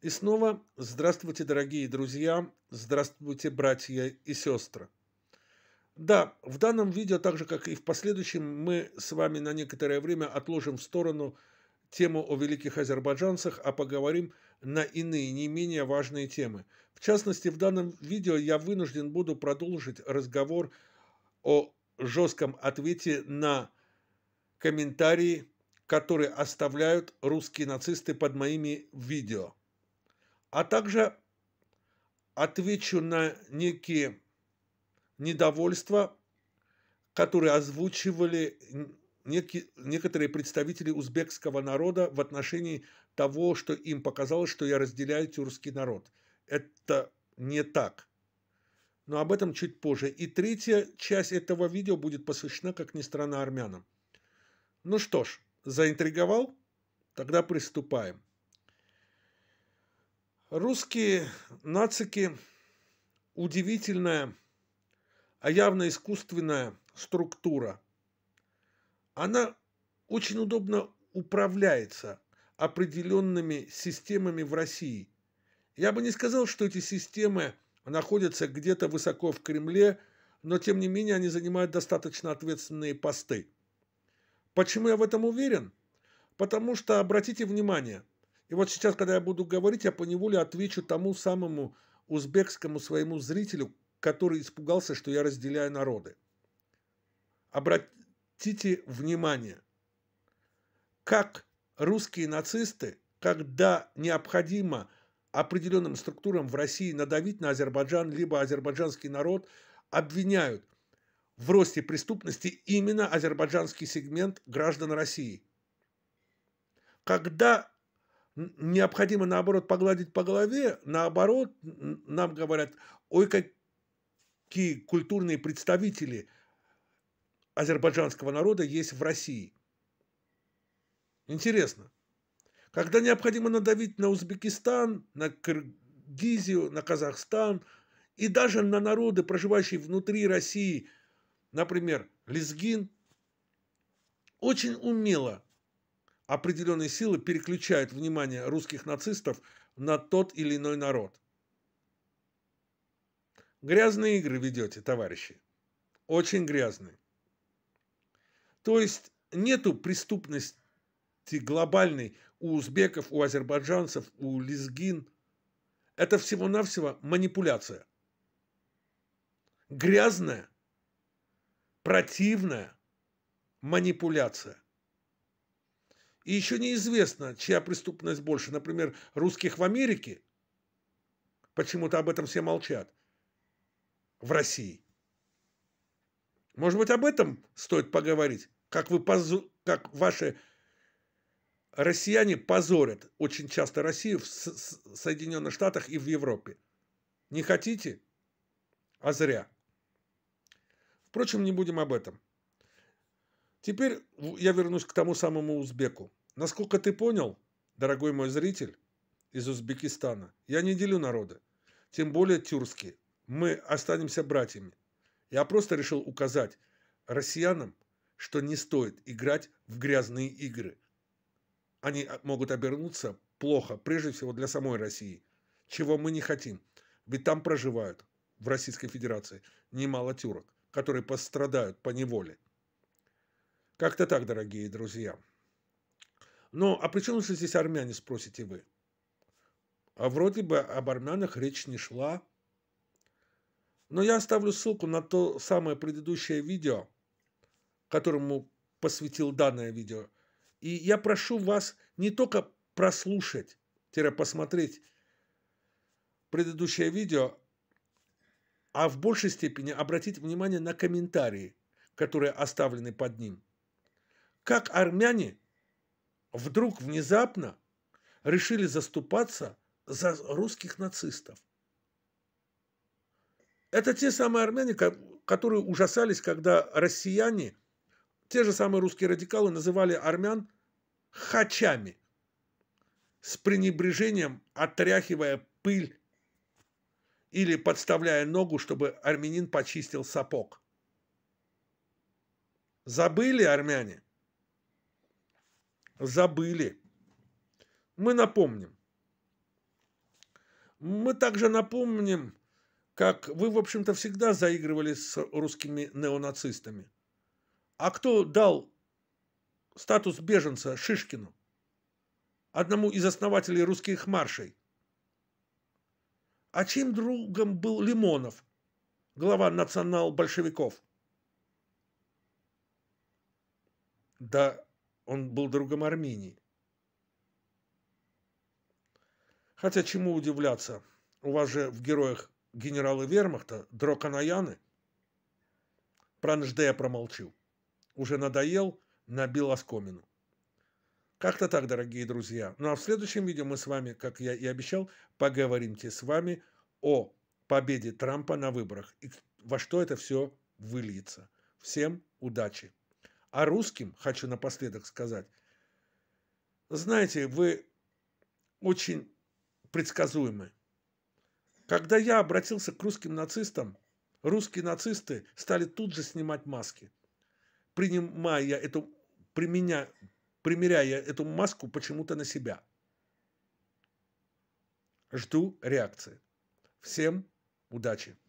И снова здравствуйте, дорогие друзья, здравствуйте, братья и сестры. Да, в данном видео, так же как и в последующем, мы с вами на некоторое время отложим в сторону тему о великих азербайджанцах, а поговорим на иные, не менее важные темы. В частности, в данном видео я вынужден буду продолжить разговор о жестком ответе на комментарии, которые оставляют русские нацисты под моими видео а также отвечу на некие недовольства, которые озвучивали некие, некоторые представители узбекского народа в отношении того, что им показалось, что я разделяю тюркский народ. Это не так. Но об этом чуть позже. И третья часть этого видео будет посвящена, как ни странно, армянам. Ну что ж, заинтриговал? Тогда приступаем. Русские нацики – удивительная, а явно искусственная структура. Она очень удобно управляется определенными системами в России. Я бы не сказал, что эти системы находятся где-то высоко в Кремле, но тем не менее они занимают достаточно ответственные посты. Почему я в этом уверен? Потому что, обратите внимание, и вот сейчас, когда я буду говорить, я поневоле отвечу тому самому узбекскому своему зрителю, который испугался, что я разделяю народы. Обратите внимание, как русские нацисты, когда необходимо определенным структурам в России надавить на Азербайджан, либо азербайджанский народ, обвиняют в росте преступности именно азербайджанский сегмент граждан России. Когда необходимо, наоборот, погладить по голове, наоборот, нам говорят, ой, какие культурные представители азербайджанского народа есть в России. Интересно. Когда необходимо надавить на Узбекистан, на Киргизию, на Казахстан и даже на народы, проживающие внутри России, например, Лезгин, очень умело – определенные силы переключают внимание русских нацистов на тот или иной народ. Грязные игры ведете, товарищи. Очень грязные. То есть нету преступности глобальной у узбеков, у азербайджанцев, у лезгин. Это всего-навсего манипуляция. Грязная, противная манипуляция. И еще неизвестно, чья преступность больше, например, русских в Америке. Почему-то об этом все молчат. В России. Может быть, об этом стоит поговорить? Как, вы позу... как ваши россияне позорят очень часто Россию в Соединенных Штатах и в Европе. Не хотите? А зря. Впрочем, не будем об этом. Теперь я вернусь к тому самому узбеку. Насколько ты понял, дорогой мой зритель из Узбекистана, я не делю народы, тем более тюркские. Мы останемся братьями. Я просто решил указать россиянам, что не стоит играть в грязные игры. Они а, могут обернуться плохо, прежде всего для самой России, чего мы не хотим. Ведь там проживают, в Российской Федерации, немало тюрок, которые пострадают по неволе. Как-то так, дорогие друзья. Но ну, а при чем же здесь армяне, спросите вы? А вроде бы об армянах речь не шла. Но я оставлю ссылку на то самое предыдущее видео, которому посвятил данное видео. И я прошу вас не только прослушать-посмотреть предыдущее видео, а в большей степени обратить внимание на комментарии, которые оставлены под ним. Как армяне вдруг внезапно решили заступаться за русских нацистов. Это те самые армяне, которые ужасались, когда россияне, те же самые русские радикалы, называли армян хачами, с пренебрежением отряхивая пыль или подставляя ногу, чтобы армянин почистил сапог. Забыли армяне – забыли. Мы напомним. Мы также напомним, как вы, в общем-то, всегда заигрывали с русскими неонацистами. А кто дал статус беженца Шишкину, одному из основателей русских маршей? А чьим другом был Лимонов, глава национал-большевиков? Да он был другом Армении. Хотя чему удивляться, у вас же в героях генералы вермахта Дроканаяны. Про Нждея промолчу. Уже надоел, набил оскомину. Как-то так, дорогие друзья. Ну а в следующем видео мы с вами, как я и обещал, поговоримте с вами о победе Трампа на выборах и во что это все выльется. Всем удачи! А русским хочу напоследок сказать. Знаете, вы очень предсказуемы. Когда я обратился к русским нацистам, русские нацисты стали тут же снимать маски. Принимая эту, применя, примеряя эту маску почему-то на себя. Жду реакции. Всем удачи!